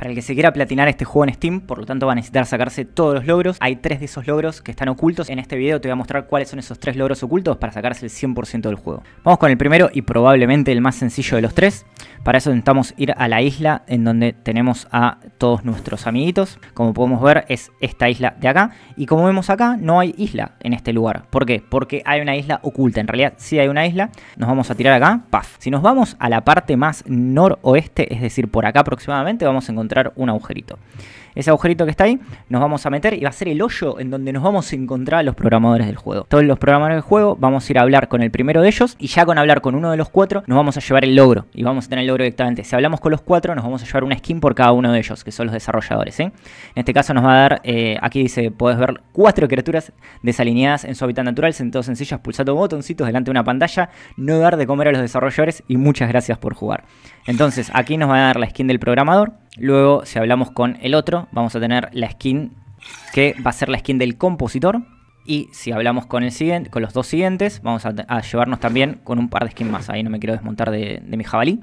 Para el que se quiera platinar este juego en Steam, por lo tanto va a necesitar sacarse todos los logros. Hay tres de esos logros que están ocultos. En este video te voy a mostrar cuáles son esos tres logros ocultos para sacarse el 100% del juego. Vamos con el primero y probablemente el más sencillo de los tres. Para eso intentamos ir a la isla en donde tenemos a todos nuestros amiguitos. Como podemos ver es esta isla de acá. Y como vemos acá no hay isla en este lugar. ¿Por qué? Porque hay una isla oculta. En realidad sí hay una isla. Nos vamos a tirar acá. paz. Si nos vamos a la parte más noroeste, es decir, por acá aproximadamente, vamos a encontrar un agujerito. Ese agujerito que está ahí, nos vamos a meter y va a ser el hoyo en donde nos vamos a encontrar a los programadores del juego. Todos los programadores del juego, vamos a ir a hablar con el primero de ellos y ya con hablar con uno de los cuatro, nos vamos a llevar el logro y vamos a tener el logro directamente. Si hablamos con los cuatro, nos vamos a llevar una skin por cada uno de ellos, que son los desarrolladores. ¿eh? En este caso nos va a dar, eh, aquí dice, puedes ver cuatro criaturas desalineadas en su hábitat natural, sentados sencillos pulsando botoncitos delante de una pantalla, no dar de comer a los desarrolladores y muchas gracias por jugar. Entonces, aquí nos va a dar la skin del programador Luego, si hablamos con el otro, vamos a tener la skin que va a ser la skin del compositor. Y si hablamos con, el siguiente, con los dos siguientes, vamos a, llevarnos también con un par de skins más. Ahí no me quiero desmontar de, mi jabalí.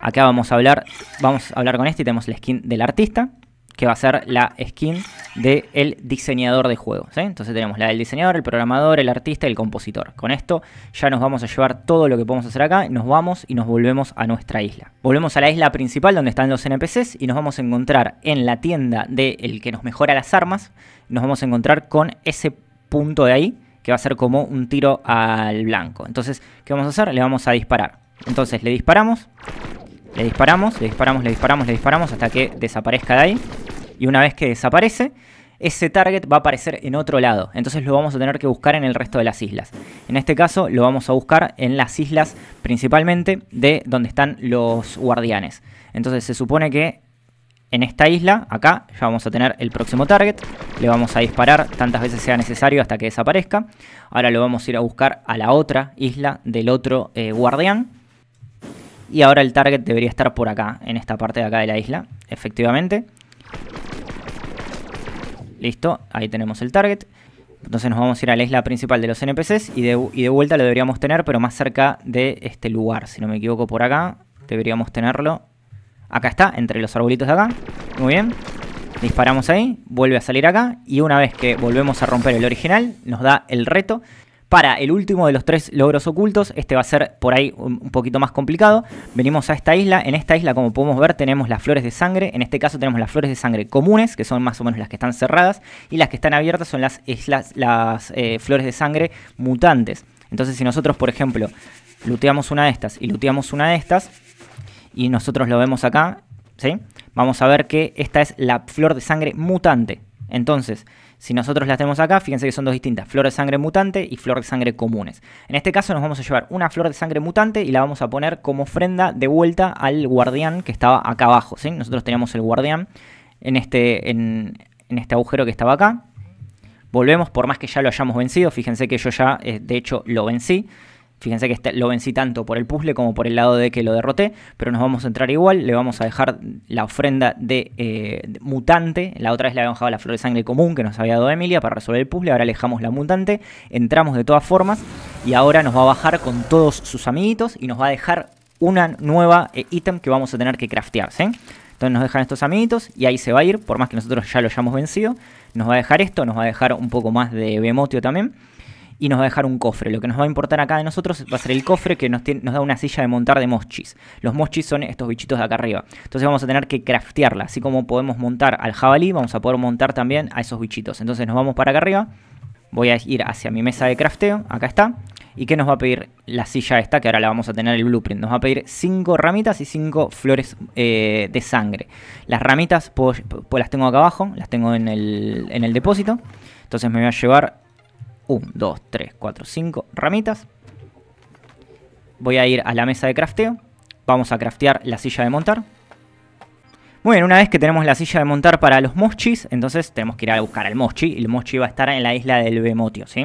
Acá vamos a hablar, vamos a hablar con este y tenemos la skin del artista, que va a ser la skin del diseñador de juegos Entonces tenemos la del diseñador, el programador, el artista y el compositor. Con esto ya nos vamos a llevar todo lo que podemos hacer acá, nos vamos y nos volvemos a nuestra isla. Volvemos a la isla principal donde están los NPCs y nos vamos a encontrar en la tienda del que nos mejora las armas, nos vamos a encontrar con ese punto de ahí que va a ser como un tiro al blanco. Entonces, ¿qué vamos a hacer? Le vamos a disparar. Entonces le disparamos, le disparamos, le disparamos, le disparamos, le disparamos hasta que desaparezca de ahí y una vez que desaparece, ese target va a aparecer en otro lado. Entonces lo vamos a tener que buscar en el resto de las islas. En este caso lo vamos a buscar en las islas principalmente de donde están los guardianes. Entonces se supone que en esta isla, acá, ya vamos a tener el próximo target. Le vamos a disparar tantas veces sea necesario hasta que desaparezca. Ahora lo vamos a ir a buscar a la otra isla del otro eh, guardián. Y ahora el target debería estar por acá, en esta parte de acá de la isla, efectivamente. Listo, ahí tenemos el target. Entonces nos vamos a ir a la isla principal de los NPCs y de, vuelta lo deberíamos tener, pero más cerca de este lugar. Si no me equivoco por acá, deberíamos tenerlo. Acá está, entre los arbolitos de acá. Muy bien. Disparamos ahí, vuelve a salir acá y una vez que volvemos a romper el original, nos da el reto para el último de los tres logros ocultos. Este va a ser por ahí un poquito más complicado. Venimos a esta isla. En esta isla, como podemos ver, tenemos las flores de sangre. En este caso tenemos las flores de sangre comunes, que son más o menos las que están cerradas. Y las que están abiertas son las, las eh, flores de sangre mutantes. Entonces, si nosotros, por ejemplo, luteamos una de estas y luteamos una de estas, y nosotros lo vemos acá, ¿sí? Vamos a ver que esta es la flor de sangre mutante. Entonces, si nosotros las tenemos acá, fíjense que son dos distintas, flor de sangre mutante y flor de sangre comunes. En este caso nos vamos a llevar una flor de sangre mutante y la vamos a poner como ofrenda de vuelta al guardián que estaba acá abajo. Nosotros teníamos el guardián en este, en, este agujero que estaba acá. Volvemos, por más que ya lo hayamos vencido, fíjense que yo ya, eh, de hecho, lo vencí. Fíjense que lo vencí tanto por el puzzle como por el lado de que lo derroté, pero nos vamos a entrar igual, le vamos a dejar la ofrenda de, eh, mutante, la otra vez le habíamos dejado la flor de sangre común que nos había dado Emilia para resolver el puzzle, ahora le dejamos la mutante, entramos de todas formas y ahora nos va a bajar con todos sus amiguitos y nos va a dejar una nueva eh, ítem que vamos a tener que craftear, Entonces nos dejan estos amiguitos y ahí se va a ir, por más que nosotros ya lo hayamos vencido. Nos va a dejar esto, nos va a dejar un poco más de Bemotio también y nos va a dejar un cofre. Lo que nos va a importar acá de nosotros va a ser el cofre que nos, da una silla de montar de mochis. Los mochis son estos bichitos de acá arriba. Entonces vamos a tener que craftearla. Así como podemos montar al jabalí, vamos a poder montar también a esos bichitos. Entonces nos vamos para acá arriba. Voy a ir hacia mi mesa de crafteo. Acá está. ¿Y qué nos va a pedir la silla esta? Que ahora la vamos a tener el blueprint. Nos va a pedir 5 ramitas y 5 flores eh, de sangre. Las ramitas pues, las tengo acá abajo, las tengo en el depósito. Entonces me voy a llevar 1, 2, 3, 4, 5 ramitas. Voy a ir a la mesa de crafteo. Vamos a craftear la silla de montar. Muy bien, una vez que tenemos la silla de montar para los mochis, entonces tenemos que ir a buscar al mochi. el mochi va a estar en la isla del Bemotio, ¿sí?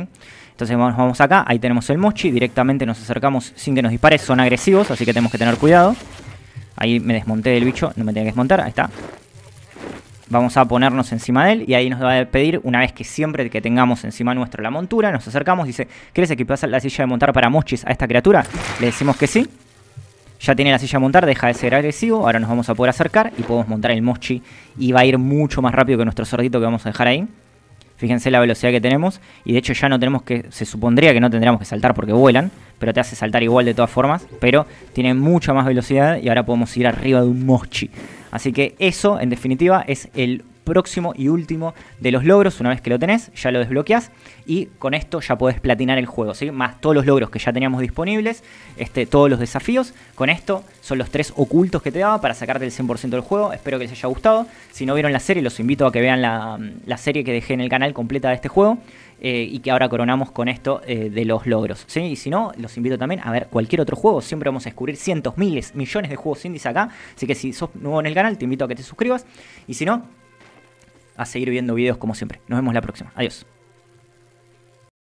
Entonces vamos acá, ahí tenemos el mochi. Directamente nos acercamos sin que nos dispare. Son agresivos, así que tenemos que tener cuidado. Ahí me desmonté del bicho, no me tenía que desmontar, ahí está. Vamos a ponernos encima de él y ahí nos va a pedir, una vez que siempre que tengamos encima nuestro la montura, nos acercamos, dice, ¿quieres hacer la silla de montar para mochis a esta criatura? Le decimos que sí. Ya tiene la silla de montar, deja de ser agresivo, ahora nos vamos a poder acercar y podemos montar el mochi y va a ir mucho más rápido que nuestro sordito que vamos a dejar ahí. Fíjense la velocidad que tenemos. Y de hecho ya no tenemos que, se supondría que no tendríamos que saltar porque vuelan. Pero te hace saltar igual de todas formas. Pero tiene mucha más velocidad y ahora podemos ir arriba de un mochi. Así que eso, en definitiva, es el próximo y último de los logros. Una vez que lo tenés, ya lo desbloqueás. Y con esto ya podés platinar el juego, ¿sí? Más todos los logros que ya teníamos disponibles, este, todos los desafíos. Con esto son los tres ocultos que te daba para sacarte el 100% del juego. Espero que les haya gustado. Si no vieron la serie, los invito a que vean la, serie que dejé en el canal completa de este juego. Eh, y que ahora coronamos con esto eh, de los logros. ¿sí? Y si no, los invito también a ver cualquier otro juego. Siempre vamos a descubrir cientos, miles, millones de juegos indies acá. Así que si sos nuevo en el canal, te invito a que te suscribas. Y si no, a seguir viendo videos como siempre. Nos vemos la próxima. Adiós.